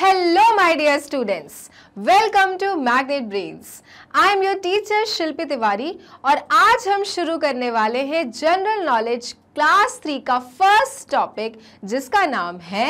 Hello my dear students, welcome to Magnet Brains. I am your teacher Shilpi Tiwari और आज हम शुरू करने वाले हैं जनरल नॉलेज क्लास थ्री का फर्स्ट टॉपिक जिसका नाम है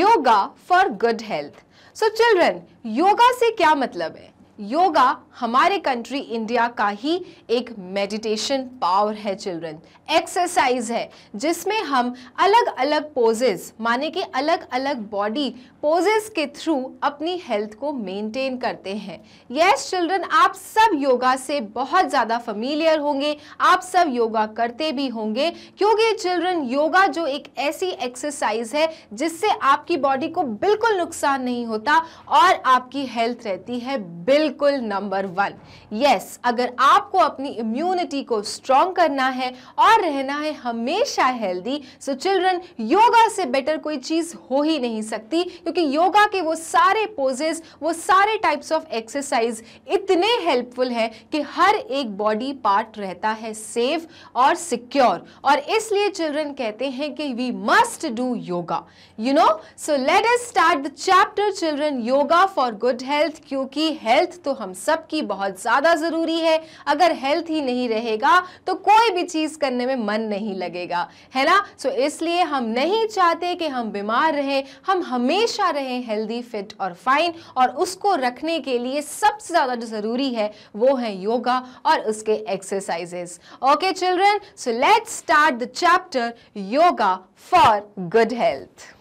yoga for good health so children yoga से क्या मतलब है योगा हमारे कंट्री इंडिया का ही एक मेडिटेशन पावर है चिल्ड्रन एक्सरसाइज है जिसमें हम अलग अलग पोजेस माने कि अलग अलग बॉडी पोजेज के थ्रू अपनी हेल्थ को मेंटेन करते हैं यस चिल्ड्रन आप सब योगा से बहुत ज़्यादा फमीलियर होंगे आप सब योगा करते भी होंगे क्योंकि चिल्ड्रन योगा जो एक ऐसी एक्सरसाइज है जिससे आपकी बॉडी को बिल्कुल नुकसान नहीं होता और आपकी हेल्थ रहती है बिल्कुल बिल्कुल नंबर वन यस अगर आपको अपनी इम्यूनिटी को स्ट्रॉन्ग करना है और रहना है हमेशा हेल्दी सो चिल्ड्रन योगा से बेटर कोई चीज़ हो ही नहीं सकती क्योंकि योगा के वो सारे पोजेस वो सारे टाइप्स ऑफ एक्सरसाइज इतने हेल्पफुल हैं कि हर एक बॉडी पार्ट रहता है सेफ और सिक्योर और इसलिए चिल्ड्रन कहते हैं कि we must do yoga you know so let's start the chapter children yoga for good health क्योंकि हेल्थ हेल्थ तो हम सब की बहुत ज़्यादा ज़रूरी है अगर हेल्थ ही नहीं रहेगा तो कोई भी चीज़ करने में मन नहीं लगेगा है ना सो so, इसलिए हम नहीं चाहते कि हम बीमार रहें हम हमेशा रहें हेल्दी फिट और फाइन और उसको रखने के लिए सबसे ज़्यादा जो ज़रूरी है वो है योगा और उसके exercises okay children so let's start the chapter yoga for good health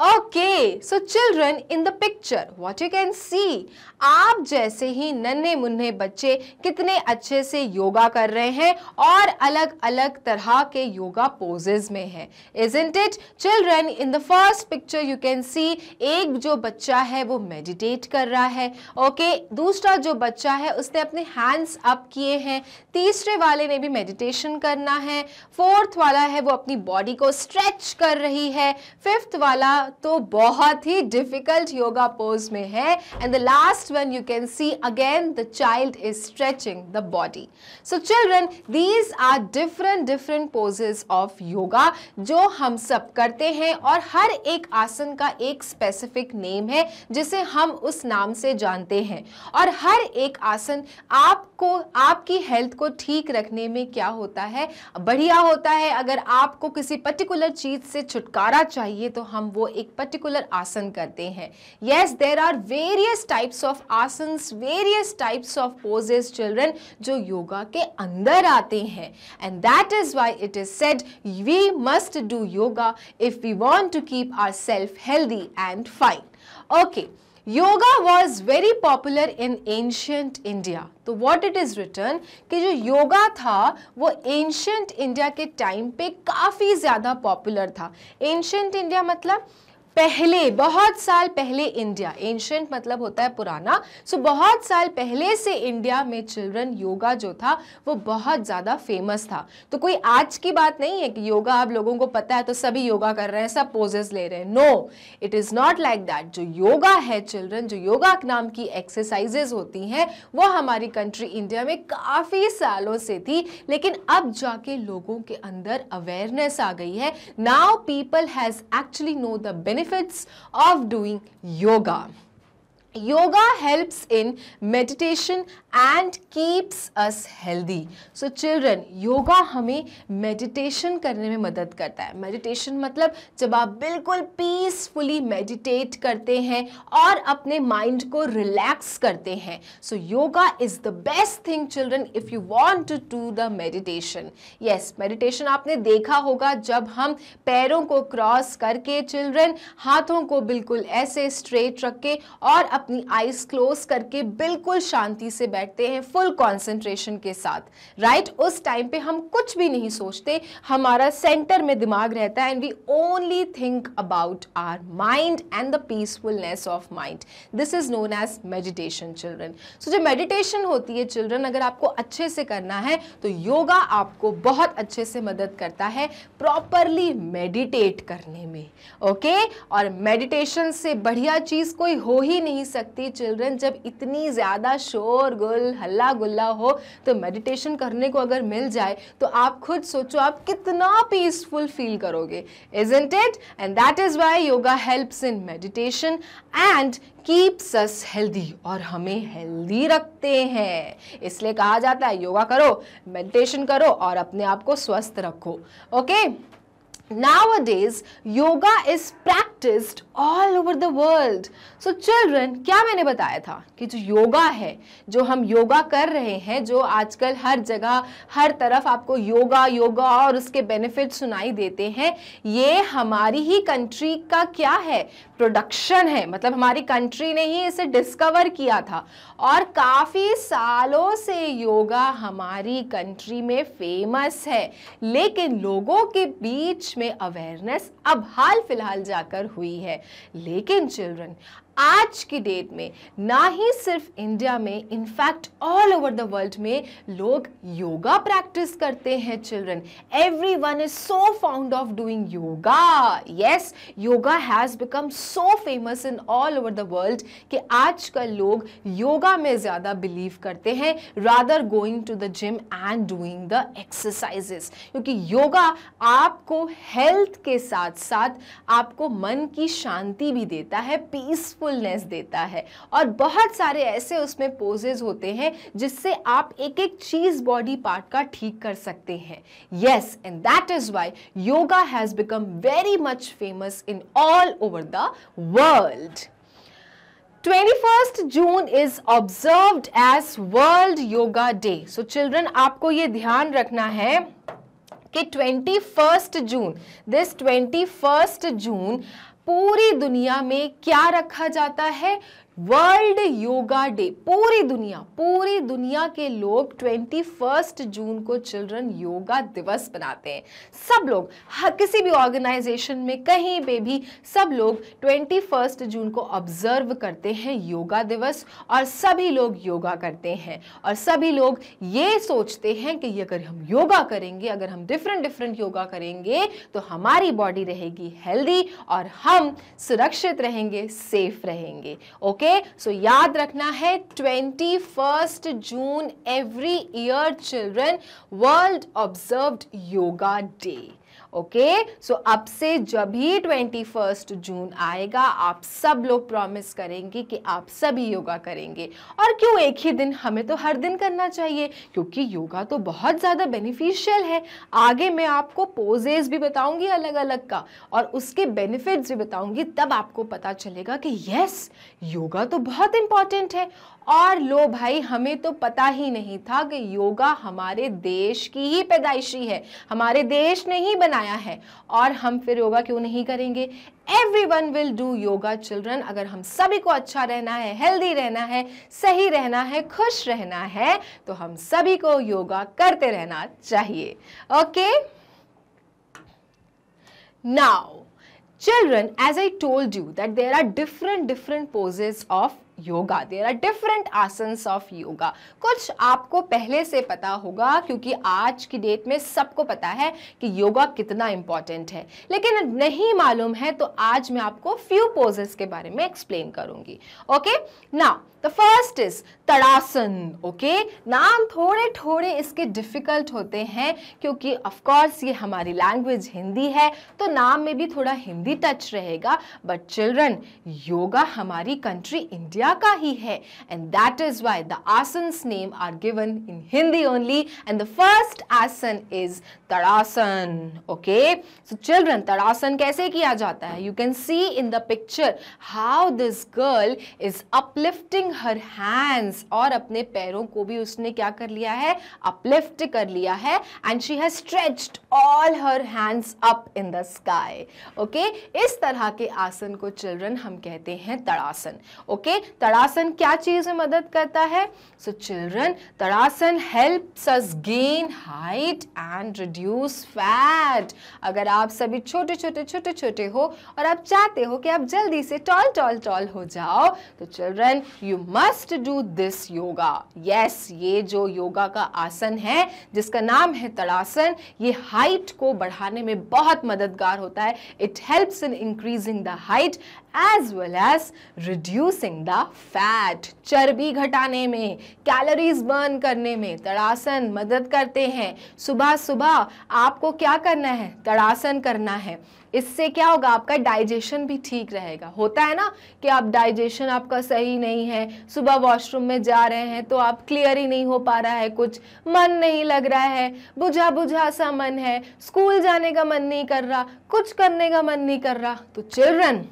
Okay, so children in the picture, what you can see, आप जैसे ही नन्हे मुन्ने बच्चे कितने अच्छे से योगा कर रहे हैं और अलग अलग तरह के योगा पोजेज में हैं Isn't it? Children, in the first picture you can see, एक जो बच्चा है वो मेडिटेट कर रहा है ओके okay, दूसरा जो बच्चा है उसने अपने हैंड्स अप किए हैं तीसरे वाले ने भी मेडिटेशन करना है फोर्थ वाला है वो अपनी बॉडी को स्ट्रेच कर रही है फिफ्थ वाला तो बहुत ही डिफिकल्ट योगा पोज में है and the last one you can see again the child is stretching the body so children these are different different poses of yoga जो हम सब करते हैं और हर एक आसन का एक स्पेसिफिक नेम है जिसे हम उस नाम से जानते हैं और हर एक आसन आपको आपकी हेल्थ को ठीक रखने में क्या होता है बढ़िया होता है अगर आपको किसी पर्टिकुलर चीज़ से छुटकारा चाहिए तो हम वो एक पर्टिकुलर आसन करते हैं yes there are various types of asan various types of poses children जो योगा के अंदर आते हैं and that is why it is said we must do yoga if we want to keep our self healthy and fine okay yoga was very popular in ancient India तो what it is written कि जो योगा था वो ancient India के time पे काफ़ी ज़्यादा popular था एंशंट इंडिया मतलब पहले बहुत साल पहले इंडिया एंशंट मतलब होता है पुराना सो बहुत साल पहले से इंडिया में चिल्ड्रन योगा जो था वो बहुत ज़्यादा फेमस था तो कोई आज की बात नहीं है कि योगा आप लोगों को पता है तो सभी योगा कर रहे हैं सब पोजेज ले रहे हैं no it is not like that जो योगा है चिल्ड्रन जो योगा नाम की एक्सरसाइजेज होती हैं वो हमारी कंट्री इंडिया में काफ़ी सालों से थी लेकिन अब जाके लोगों के अंदर अवेयरनेस आ गई है now people has actually know the benefit benefits of doing yoga. yoga helps in meditation and keeps us healthy so children yoga हमें meditation करने में मदद करता है meditation मतलब जब आप बिल्कुल peacefully meditate करते हैं और अपने mind को relax करते हैं so yoga is the best thing children if you want to do the meditation yes meditation आपने देखा होगा जब हम पैरों को cross करके children हाथों को बिल्कुल ऐसे straight रख के और अपने अपनी आईज क्लोज करके बिल्कुल शांति से बैठते हैं फुल कॉन्सेंट्रेशन के साथ राइट right? उस टाइम पे हम कुछ भी नहीं सोचते हमारा सेंटर में दिमाग रहता है and we only think about our mind and the peacefulness of mind this is known as meditation children so जो मेडिटेशन होती है चिल्ड्रन अगर आपको अच्छे से करना है तो योगा आपको बहुत अच्छे से मदद करता है प्रॉपरली मेडिटेट करने में ओके okay? और मेडिटेशन से बढ़िया चीज़ कोई हो ही नहीं सकती चिल्ड्रन जब इतनी ज़्यादा शोर गुल हल्ला गुल्ला हो तो मेडिटेशन करने को अगर मिल जाए तो आप खुद सोचो आप कितना पीसफुल फील करोगे isn't it and that is why yoga helps in meditation and keeps us healthy और हमें हेल्दी रखते हैं इसलिए कहा जाता है योगा करो मेडिटेशन करो और अपने आप को स्वस्थ रखो okay nowadays yoga is pract practised all over the world so children क्या मैंने बताया था कि जो योगा है जो हम योगा कर रहे हैं जो आजकल हर जगह हर तरफ आपको योगा योगा और उसके बेनिफिट सुनाई देते हैं ये हमारी ही कंट्री का क्या है प्रोडक्शन है मतलब हमारी कंट्री ने ही इसे डिस्कवर किया था और काफ़ी सालों से योगा हमारी कंट्री में फेमस है लेकिन लोगों के बीच में अवेयरनेस अब हाल फिलहाल जाकर हुई है लेकिन चिल्ड्रन आज की डेट में ना ही सिर्फ इंडिया में in fact all over the world में लोग योगा प्रैक्टिस करते हैं children every one is so found of doing yoga yes yoga has become so famous in all over the world कि आजकल लोग योगा में ज़्यादा बिलीव करते हैं rather going to the gym and doing the exercises क्योंकि yoga आपको health के साथ साथ आपको मन की शांति भी देता है पीसफुल फुलनेस देता है और बहुत सारे ऐसे उसमें पोजेज होते हैं जिससे आप एक एक चीज बॉडी पार्ट का ठीक कर सकते हैं yes and that is why yoga has become very much famous in all over the world 21st June is observed as World Yoga Day. So children आपको ये ध्यान रखना है कि 21st June, this 21st June पूरी दुनिया में क्या रखा जाता है वर्ल्ड योगा डे पूरी दुनिया पूरी दुनिया के लोग ट्वेंटी फर्स्ट जून को चिल्ड्रन योगा दिवस बनाते हैं सब लोग हर किसी भी ऑर्गेनाइजेशन में कहीं पे भी सब लोग ट्वेंटी फर्स्ट जून को ऑब्जर्व करते हैं योगा दिवस और सभी लोग योगा करते हैं और सभी लोग ये सोचते हैं कि अगर हम योगा करेंगे अगर हम डिफरेंट डिफरेंट योगा करेंगे तो हमारी बॉडी रहेगी हेल्दी और हम सुरक्षित रहेंगे सेफ रहेंगे ओके ओके सो याद रखना है twenty first June every year children world observed yoga day okay so अब से जब ही ट्वेंटी फर्स्ट जून आएगा आप सब लोग प्रॉमिस करेंगे कि आप सभी योगा करेंगे और क्यों एक ही दिन हमें तो हर दिन करना चाहिए क्योंकि योगा तो बहुत ज़्यादा बेनिफिशियल है आगे मैं आपको पोजेज भी बताऊंगी अलग अलग का और उसके बेनिफिट्स भी बताऊंगी तब आपको पता चलेगा कि यस योगा तो बहुत इंपॉर्टेंट है और लो भाई हमें तो पता ही नहीं था कि योगा हमारे देश की ही पैदाइशी है हमारे देश ने ही बनाया है और हम फिर योगा क्यों नहीं करेंगे every one will do yoga children अगर हम सभी को अच्छा रहना है हेल्दी रहना है सही रहना है खुश रहना है तो हम सभी को योगा करते रहना चाहिए okay now children as I told you that there are different different poses of yoga there are different asans of yoga कुछ आपको पहले से पता होगा क्योंकि आज की डेट में सबको पता है कि योगा कितना इंपॉर्टेंट है लेकिन नहीं मालूम है तो आज मैं आपको फ्यू पोजेस के बारे में एक्सप्लेन करूंगी ओके ना the first is tadasan okay नाम थोड़े थोड़े इसके डिफ़िकल्ट होते हैं क्योंकि ऑफकोर्स ये हमारी लैंग्वेज हिंदी है तो नाम में भी थोड़ा हिंदी टच रहेगा बट चिल्ड्रन योगा हमारी कंट्री इंडिया का ही है and that is why the asans name are given in Hindi only and the first asan is tadasan okay so children tadasan कैसे किया जाता है you can see in the picture how this girl is uplifting her hands और अपने पैरों को भी उसने क्या कर लिया है अपलिफ्ट कर लिया है and she has stretched all her hands up in the sky okay इस तरह के आसन को चिल्ड्रन हम कहते हैं तड़ासन ओके okay? तड़ासन क्या चीज़ में मदद करता है so children tadasan helps us gain height and reduce fat अगर आप सभी छोटे छोटे छोटे छोटे हो और आप चाहते हो कि आप जल्दी से टॉल टॉल टॉल हो जाओ तो children you must do this yoga yes ये जो योगा का आसन है जिसका नाम है तड़ासन ये हाइट को बढ़ाने में बहुत मददगार होता है it helps in increasing the height as well as reducing the fat चर्बी घटाने में कैलोरीज बर्न करने में तड़ासन मदद करते हैं सुबह सुबह आपको क्या करना है तड़ासन करना है इससे क्या होगा आपका डाइजेशन भी ठीक रहेगा होता है ना कि आप डाइजेशन आपका सही नहीं है सुबह वॉशरूम में जा रहे हैं तो आप क्लियर ही नहीं हो पा रहा है कुछ मन नहीं लग रहा है बुझा बुझा सा मन है स्कूल जाने का मन नहीं कर रहा कुछ करने का मन नहीं कर रहा तो children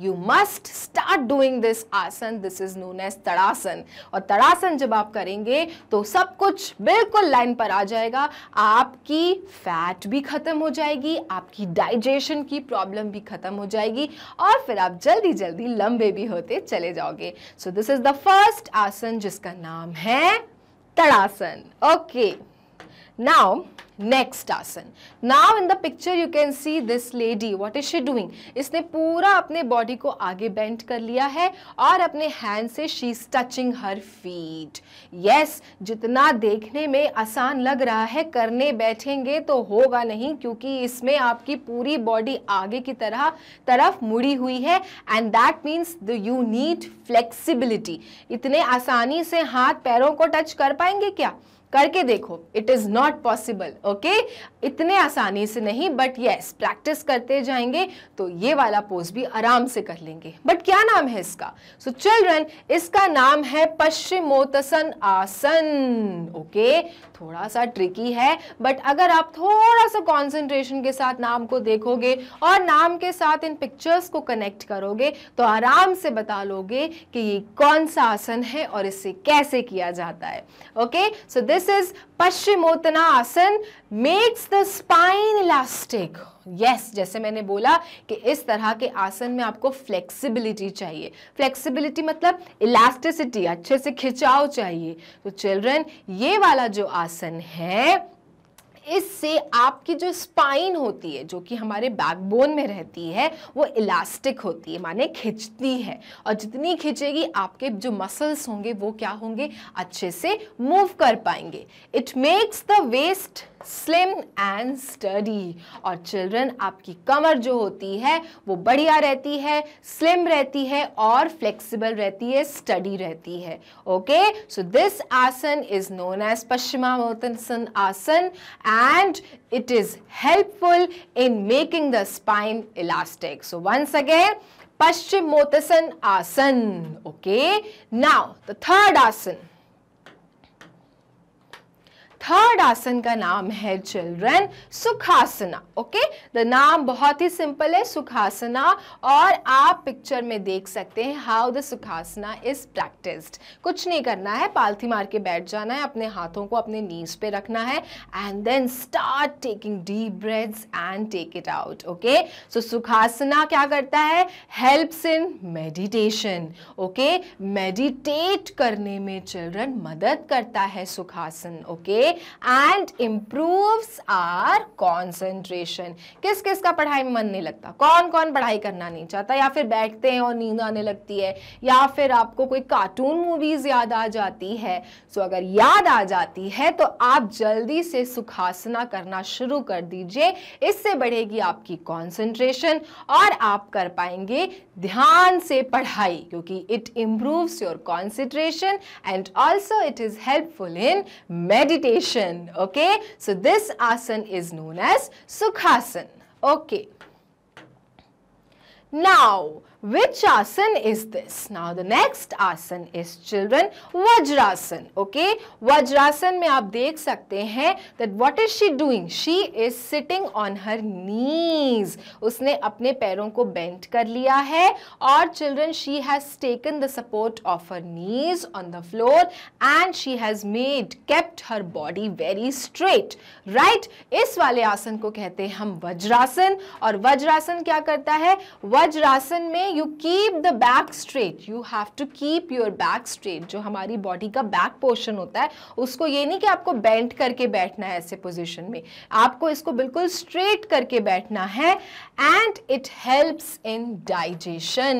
you must start doing this asan this is known as tadasan और तड़ासन जब आप करेंगे तो सब कुछ बिल्कुल लाइन पर आ जाएगा आपकी फैट भी खत्म हो जाएगी आपकी डाइजेशन की प्रॉब्लम भी खत्म हो जाएगी और फिर आप जल्दी जल्दी लंबे भी होते चले जाओगे so this is the first asan जिसका नाम है tadasan okay now next asan now in the picture you can see this lady what is she doing इसने पूरा अपने बॉडी को आगे बेंड कर लिया है और अपने हैंड से she is touching her feet yes जितना देखने में आसान लग रहा है करने बैठेंगे तो होगा नहीं क्योंकि इसमें आपकी पूरी बॉडी आगे की तरह तरफ मुड़ी हुई है and that means the you need flexibility इतने आसानी से हाथ पैरों को टच कर पाएंगे क्या करके देखो it is not possible okay इतने आसानी से नहीं बट येस प्रैक्टिस करते जाएंगे तो ये वाला पोज भी आराम से कर लेंगे बट क्या नाम है इसका सो so, चिल्ड्रन इसका नाम है पश्चिमोतसन आसन ओके थोड़ा सा ट्रिकी है बट अगर आप थोड़ा सा कॉन्सेंट्रेशन के साथ नाम को देखोगे और नाम के साथ इन पिक्चर्स को कनेक्ट करोगे तो आराम से बता लोगे कि ये कौन सा आसन है और इसे कैसे किया जाता है okay so this This is paschimottanasan makes the spine elastic yes जैसे मैंने बोला कि इस तरह के आसन में आपको फ्लेक्सिबिलिटी चाहिए फ्लेक्सिबिलिटी मतलब इलास्टिसिटी अच्छे से खिंचाव चाहिए तो चिल्ड्रन ये वाला जो आसन है इससे आपकी जो स्पाइन होती है जो कि हमारे बैकबोन में रहती है वो इलास्टिक होती है माने खिंचती है और जितनी खिंचेगी आपके जो मसल्स होंगे वो क्या होंगे अच्छे से मूव कर पाएंगे it makes the waist slim and sturdy और चिल्ड्रन आपकी कमर जो होती है वो बढ़िया रहती है स्लिम रहती है और फ्लेक्सिबल रहती है स्टडी रहती है okay so this asan is known as paschimasan asan and is helpful in making the spine elastic so once again paschimottanasan asan okay now the third asan third asan का नाम है चिल्ड्रन सुखासना ओके द नाम बहुत ही सिंपल है सुखासना और आप पिक्चर में देख सकते हैं how the sukhasana is practised कुछ नहीं करना है पालथी मार के बैठ जाना है अपने हाथों को अपने नीज पे रखना है and then start taking deep breaths and take it out okay so sukhasana क्या करता है helps in meditation okay meditate करने में चिल्ड्रन मदद करता है sukhasan okay and improves our concentration किस किस का पढ़ाई में मन नहीं लगता कौन कौन पढ़ाई करना नहीं चाहता या फिर बैठते हैं और नींद आने लगती है या फिर आपको कोई कार्टून मूवीज याद आ जाती है सो so, अगर याद आ जाती है तो आप जल्दी से सुखासना करना शुरू कर दीजिए इससे बढ़ेगी आपकी कॉन्सेंट्रेशन और आप कर पाएंगे ध्यान से पढ़ाई क्योंकि it improves your concentration and also it is helpful in meditation okay so this asan is known as sukhasan okay now Which asan is this? Now the next asan is children Vajrasan. Okay, Vajrasan में आप देख सकते हैं that what is she doing? She is sitting on her knees. उसने अपने पैरों को bent कर लिया है और children she has taken the support of her knees on the floor and she has made kept her body very straight. Right? इस वाले आसन को कहते हैं हम vajrasan और vajrasan क्या करता है vajrasan में you keep the back straight you have to keep your back straight जो हमारी बॉडी का बैक पोर्शन होता है उसको ये नहीं कि आपको बेंट करके बैठना है ऐसे पोजिशन में आपको इसको बिल्कुल स्ट्रेट करके बैठना है and it helps in digestion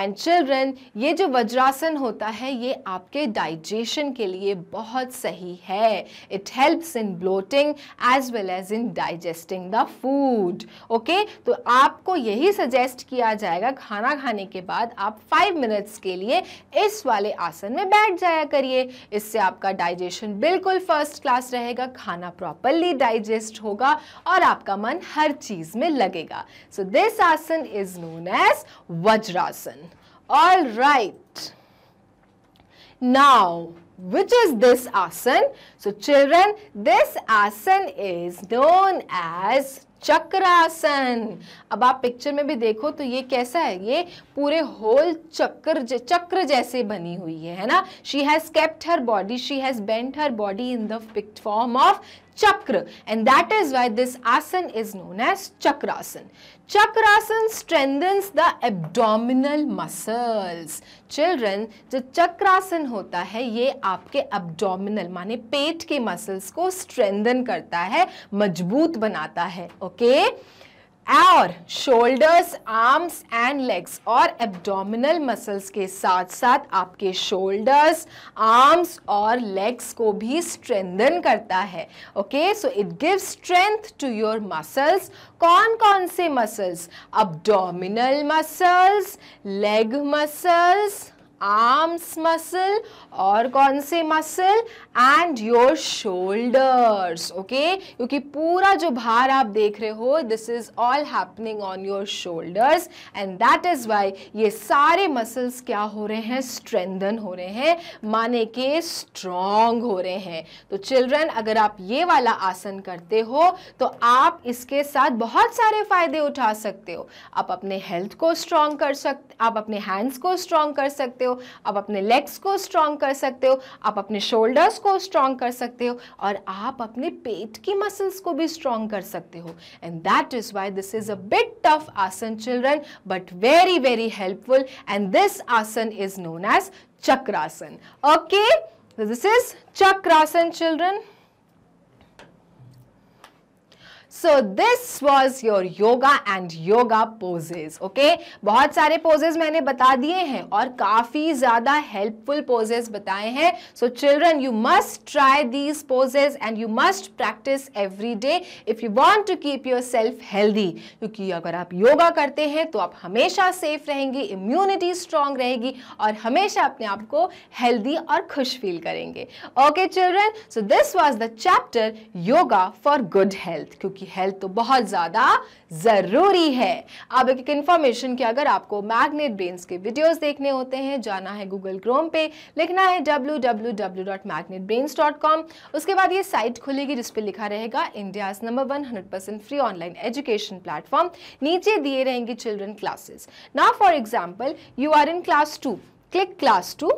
and children ये जो वज्रासन होता है ये आपके डाइजेशन के लिए बहुत सही है it helps in bloating as well as in digesting the food okay तो आपको यही सजेस्ट किया जाएगा खाना खाना खाने के बाद आप फाइव मिनट्स के लिए इस वाले आसन में बैठ जाया करिए इससे आपका डाइजेशन बिल्कुल फर्स्ट क्लास रहेगा खाना प्रॉपरली डाइजेस्ट होगा और आपका मन हर चीज़ में लगेगा so this asan is known as vajrasan all right now Which is this asan? So children, this asan is known as chakrasan अब आप पिक्चर में भी देखो तो ये कैसा है ये पूरे होल चक्र चक्र जैसे बनी हुई है है ना she has kept her body she has bent her body in the form of chakra and that is why this asana is known as chakrasana. Chakrasana strengthens the abdominal muscles. Children, जो चक्रासन होता है ये आपके abdominal माने पेट के muscles को strengthen करता है मजबूत बनाता है ओके okay? और शोल्डर्स आर्म्स एंड लेग्स और एब्डोमिनल मसल्स के साथ साथ आपके शोल्डर्स आर्म्स और लेग्स को भी स्ट्रेंथन करता है okay so it gives strength to your muscles कौन कौन से muscles abdominal muscles leg muscles arms muscle और कौन से muscle and your shoulders okay क्योंकि पूरा जो भार आप देख रहे हो this is all happening on your shoulders and that is why ये सारे मसल्स क्या हो रहे हैं स्ट्रेंदन हो रहे हैं माने के स्ट्रोंग हो रहे हैं तो चिल्ड्रन अगर आप ये वाला आसन करते हो तो आप इसके साथ बहुत सारे फायदे उठा सकते हो आप अपने हेल्थ को स्ट्रॉन्ग कर सकते आप अपने हैंड्स को स्ट्रॉन्ग कर सकते हो हो आप अपने लेग्स को स्ट्रॉन्ग कर सकते हो आप अपने शोल्डर्स को स्ट्रॉन्ग कर सकते हो और आप अपने पेट की मसल्स को भी स्ट्रॉन्ग कर सकते हो and that is why this is a bit tough asana children but very very helpful and this asana is known as chakrasana okay this is chakrasana children so this was your yoga and yoga poses okay बहुत सारे possess मैंने बता दिए हैं और काफ़ी ज़्यादा helpful poses बताए हैं so children you must try these poses and you must practise every day if you want to keep yourself healthy क्योंकि अगर आप योगा करते हैं तो आप हमेशा सेफ रहेंगे इम्यूनिटी स्ट्रांग रहेगी और हमेशा अपने आप को हेल्दी और खुश फील करेंगे okay children so this was the chapter yoga for good health क्योंकि क्योंकि हेल्थ तो बहुत ज़्यादा ज़रूरी है अब एक इंफॉर्मेशन की अगर आपको मैग्नेट ब्रेन्स के वीडियोस देखने होते हैं जाना है गूगल क्रोम पे लिखना है डब्ल्यू उसके बाद ये साइट खुलेगी जिसपे लिखा रहेगा India number one hundred free online education platform नीचे दिए रहेंगे चिल्ड्रन क्लासेस ना for example you are in class two click class two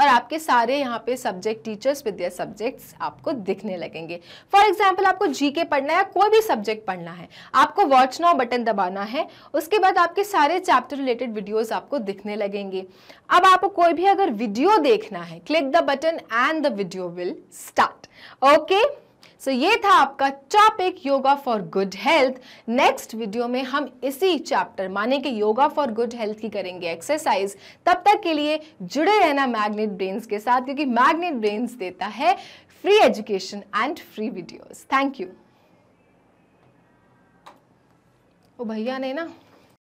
और आपके सारे यहाँ पे subject teachers with their subjects आपको दिखने लगेंगे फॉर एग्जाम्पल आपको जीके पढ़ना है कोई भी सब्जेक्ट पढ़ना है आपको वॉच नाउ बटन दबाना है उसके बाद आपके सारे चैप्टर रिलेटेड वीडियोस आपको दिखने लगेंगे अब आपको कोई भी अगर वीडियो देखना है click the button and the video will start okay so so, ये था आपका topic yoga for good health next video में हम इसी चैप्टर माने कि योगा फॉर गुड हेल्थ की करेंगे एक्सरसाइज तब तक के लिए जुड़े रहना मैग्नेट ब्रेन्स के साथ क्योंकि मैग्नेट ब्रेन्स देता है free education and free videos thank you ओ भैया ने ना